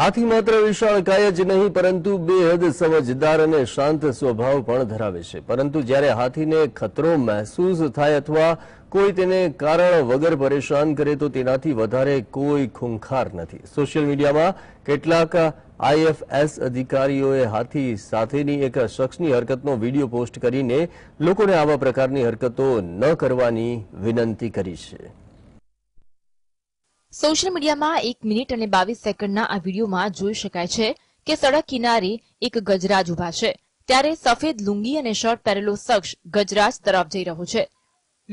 હાથી માત્ર વિશાળકાય જ નહીં પરંતુ બેહદ સમજદાર અને શાંત સ્વભાવ પણ ધરાવે છે પરંતુ જ્યારે હાથીને ખતરો મહેસૂસ થાય અથવા કોઈ તેને કારણ વગર પરેશાન કરે તો તેનાથી વધારે કોઈ ખૂંખાર નથી સોશિયલ મીડિયામાં કેટલાક આઈએફએસ અધિકારીઓએ હાથી સાથેની એક શખ્સની હરકતનો વિડીયો પોસ્ટ કરીને લોકોને આવા પ્રકારની હરકતો ન કરવાની વિનંતી કરી છે સોશિયલ મીડિયામાં એક મિનિટ અને બાવીસ સેકન્ડના આ વિડીયોમાં જોઈ શકાય છે કે સડક કિનારે એક ગજરાજ ઉભા છે ત્યારે સફેદ લુંગી અને શર્ટ પહેરેલો શખ્સ ગજરાજ તરફ જઈ રહ્યો છે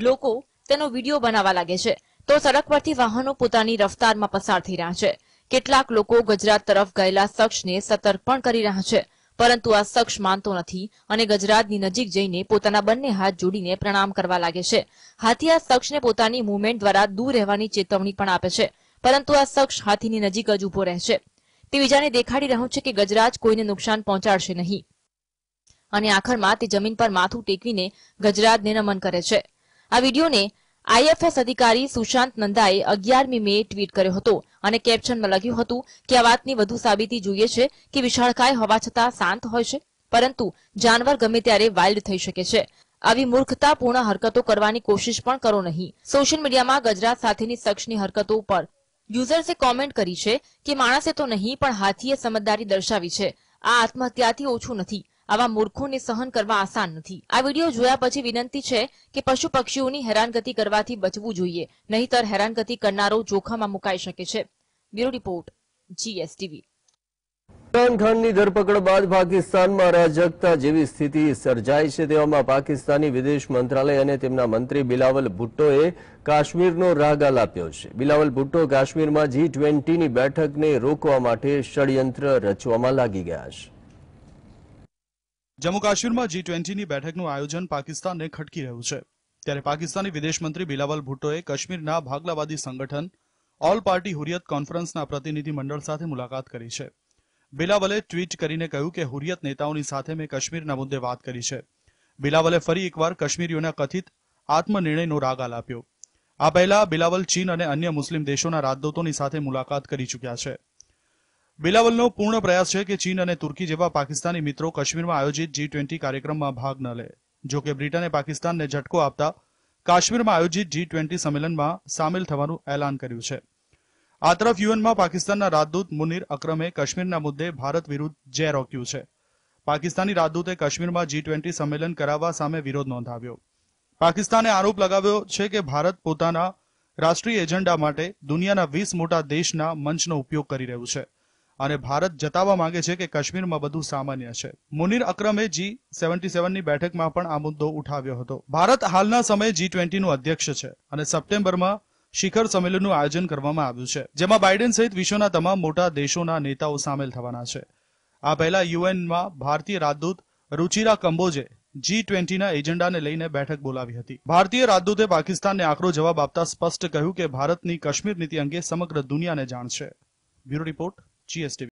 લોકો તેનો વિડીયો બનાવવા લાગે છે તો સડક પરથી વાહનો પોતાની રફતારમાં પસાર થઈ રહ્યા છે કેટલાક લોકો ગજરાજ તરફ ગયેલા શખ્સને સતર્ક પણ કરી રહ્યા છે પરંતુ આ શખ્સ માનતો નથી અને ગજરાજની નજીક જઈને પોતાના બંને હાથ જોડીને પ્રણામ કરવા લાગે છે હાથી આ શખ્સને પોતાની મુવમેન્ટ દ્વારા દૂર રહેવાની ચેતવણી પણ આપે છે પરંતુ આ શખ્સ હાથીની નજીક જ ઉભો રહેશે છે તે બીજાને દેખાડી રહ્યું છે કે ગજરાજ કોઈને નુકસાન પહોંચાડશે નહીં અને આખરમાં તે જમીન પર માથું ટેકવીને ગજરાજને નમન કરે છે આ વિડીયોને આઈએફએસ અધિકારી સુશાંત નંદાએ અગિયારમી મે ટ્વીટ કર્યો હતો અને કેપ્શનમાં લખ્યું હતું કે આ વાતની વધુ સાબિતી જોઈએ છે કે વિશાળકાય હોવા છતાં શાંત હોય છે પરંતુ જાનવર ગમે ત્યારે વાઇલ્ડ થઈ શકે છે આવી મૂર્ખતાપૂર્ણ હરકતો કરવાની કોશિશ પણ કરો નહીં સોશિયલ મીડિયામાં ગજરાત સાથેની શખ્સની હરકતો પર યુઝર્સે કોમેન્ટ કરી છે કે માણસે તો નહીં પણ હાથીએ સમજદારી દર્શાવી છે આ આત્મહત્યાથી ઓછું નથી આવા મૂર્ખોને સહન કરવા આસાન નથી આ વિડીયો જોયા પછી વિનંતી છે કે પશુ પક્ષીઓની હેરાનગતિ કરવાથી બચવું જોઈએ નહીતર હેરાનગતિ કરનારો જોખમમાં મુકાઈ શકે છે બ્યુરો રિપોર્ટ જીએસટીવી ઇમરાન ખાનની ધરપકડ બાદ પાકિસ્તાનમાં અરાજકતા જેવી સ્થિતિ સર્જાઈ છે તેવામાં પાકિસ્તાની વિદેશ મંત્રાલય અને તેમના મંત્રી બિલાવલ ભુટ્ટોએ કાશ્મીરનો રાગાલ આપ્યો છે બિલાવલ ભુટ્ટો કાશ્મીરમાં જી ટ્વેન્ટીની બેઠકને રોકવા માટે ષડયંત્ર રચવામાં લાગી ગયા છે જમ્મુ કાશ્મીરમાં જી ટ્વેન્ટીની બેઠકનું આયોજન પાકિસ્તાનને ખટકી રહ્યું છે ત્યારે પાકિસ્તાની વિદેશમંત્રી બિલાવલ ભુટ્ટોએ કાશ્મીરના ભાગલાવાદી સંગઠન ઓલ પાર્ટી હુરિયત કોન્ફરન્સના પ્રતિનિધિમંડળ સાથે મુલાકાત કરી છે બિલાવલે ટ્વીટ કરીને કહ્યું કે હુરિયત નેતાઓની સાથે મેં કાશ્મીરના મુદ્દે વાત કરી છે બિલાવલે ફરી એકવાર કાશ્મીરીઓના કથિત આત્મનિર્ણયનો રાગાલ આપ્યો આ પહેલા બિલાવલ ચીન અને અન્ય મુસ્લિમ દેશોના રાજદૂતોની સાથે મુલાકાત કરી ચૂક્યા છે બિલાવલનો પૂર્ણ પ્રયાસ છે કે ચીન અને તુર્કી જેવા પાકિસ્તાની મિત્રો કાશ્મીરમાં આયોજિત જી ટ્વેન્ટી કાર્યક્રમમાં ભાગ ન લે જો કે બ્રિટને પાકિસ્તાનને ઝટકો આપતા કાશ્મીરમાં આયોજિત જી ટ્વેન્ટી સંમેલનમાં સામેલ થવાનું એલાન કર્યું છે આ તરફ યુએનમાં પાકિસ્તાનના રાજદૂત મુનિર અક્રમે કાશ્મીરના મુદ્દે ભારત વિરુદ્ધ જે રોક્યું છે પાકિસ્તાની રાજદૂતે કાશ્મીરમાં જી ટ્વેન્ટી સંમેલન કરાવવા સામે વિરોધ નોંધાવ્યો પાકિસ્તાને આરોપ લગાવ્યો છે કે ભારત પોતાના રાષ્ટ્રીય એજન્ડા માટે દુનિયાના વીસ મોટા દેશના મંચનો ઉપયોગ કરી રહ્યું છે અને ભારત જતાવવા માંગે છે કે કાશ્મીરમાં બધું સામાન્ય છે મુનીર અક્રમે જી સેવન્ટી સેવનની બેઠકમાં પણ આ મુદ્દો ઉઠાવ્યો હતો ભારત હાલના સમયે જી ટ્વેન્ટીનું અધ્યક્ષ છે અને સપ્ટેમ્બરમાં શિખર સંમેલનનું આયોજન કરવામાં આવ્યું છે જેમાં બાઇડન સહિત વિશ્વના તમામ મોટા દેશોના નેતાઓ સામેલ થવાના છે આ પહેલા યુએનમાં ભારતીય રાજદૂત રુચિરા કંબોજે જી ટ્વેન્ટીના એજન્ડાને લઈને બેઠક બોલાવી હતી ભારતીય રાજદૂતે પાકિસ્તાનને આકરો જવાબ આપતા સ્પષ્ટ કહ્યું કે ભારતની કાશ્મીર નીતિ અંગે સમગ્ર દુનિયાને જાણ છે બ્યુરો રિપોર્ટ GSW